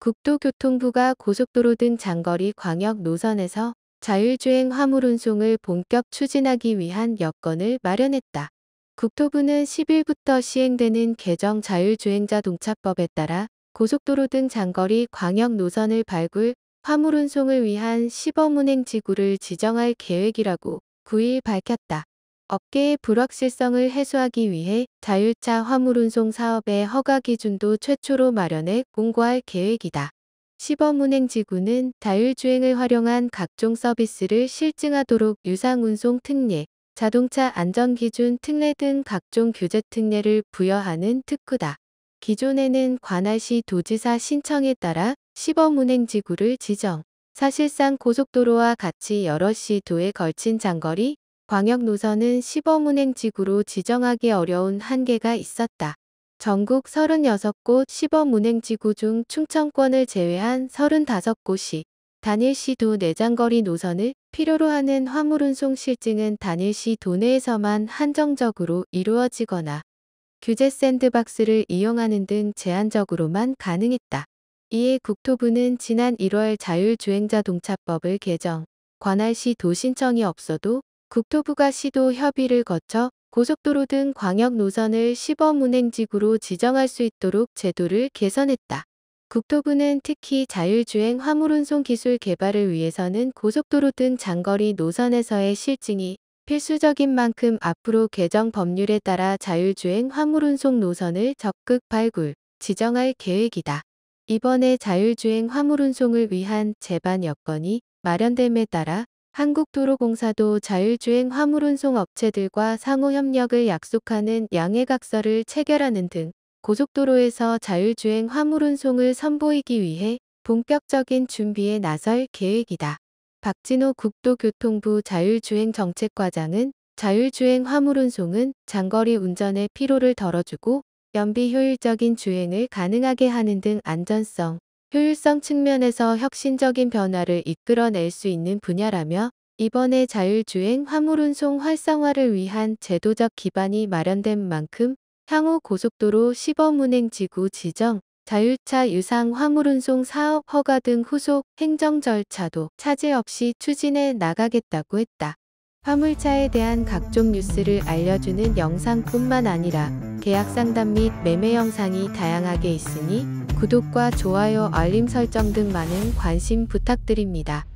국토교통부가 고속도로 등 장거리 광역 노선에서 자율주행 화물 운송을 본격 추진하기 위한 여건을 마련했다. 국토부는 10일부터 시행되는 개정 자율주행자 동차법에 따라 고속도로 등 장거리 광역 노선을 발굴, 화물 운송을 위한 시범 운행 지구를 지정할 계획이라고 9일 밝혔다. 업계의 불확실성을 해소하기 위해 자율차 화물운송 사업의 허가 기준도 최초로 마련해 공고할 계획이다. 시범운행지구는 자율주행을 활용한 각종 서비스를 실증하도록 유상운송 특례, 자동차 안전기준 특례 등 각종 규제 특례를 부여하는 특구다. 기존에는 관할시 도지사 신청에 따라 시범운행지구를 지정, 사실상 고속도로와 같이 여러 시도에 걸친 장거리, 광역 노선은 시범운행지구로 지정하기 어려운 한계가 있었다. 전국 36곳 시범운행지구 중 충청권을 제외한 35곳이 단일시 도 내장거리 노선을 필요로 하는 화물운송 실증은 단일시 도내에서만 한정적으로 이루어지거나 규제 샌드박스를 이용하는 등 제한적으로만 가능했다. 이에 국토부는 지난 1월 자율주행자 동차법을 개정, 관할시 도신청이 없어도 국토부가 시도 협의를 거쳐 고속도로 등 광역 노선을 시범 운행지구로 지정할 수 있도록 제도를 개선했다. 국토부는 특히 자율주행 화물운송 기술 개발을 위해서는 고속도로 등 장거리 노선에서의 실증이 필수적인 만큼 앞으로 개정 법률에 따라 자율주행 화물운송 노선을 적극 발굴, 지정할 계획이다. 이번에 자율주행 화물운송을 위한 제반 여건이 마련됨에 따라 한국도로공사도 자율주행 화물운송 업체들과 상호협력을 약속하는 양해각서를 체결하는 등 고속도로에서 자율주행 화물운송을 선보이기 위해 본격적인 준비에 나설 계획이다. 박진호 국도교통부 자율주행 정책과장은 자율주행 화물운송은 장거리 운전의 피로를 덜어주고 연비 효율적인 주행을 가능하게 하는 등 안전성, 효율성 측면에서 혁신적인 변화를 이끌어낼 수 있는 분야라며 이번에 자율주행 화물운송 활성화를 위한 제도적 기반이 마련된 만큼 향후 고속도로 시범운행 지구 지정, 자율차 유상 화물운송 사업 허가 등 후속 행정 절차도 차질 없이 추진해 나가겠다고 했다. 화물차에 대한 각종 뉴스를 알려주는 영상뿐만 아니라 계약 상담 및 매매 영상이 다양하게 있으니 구독과 좋아요 알림 설정 등 많은 관심 부탁드립니다.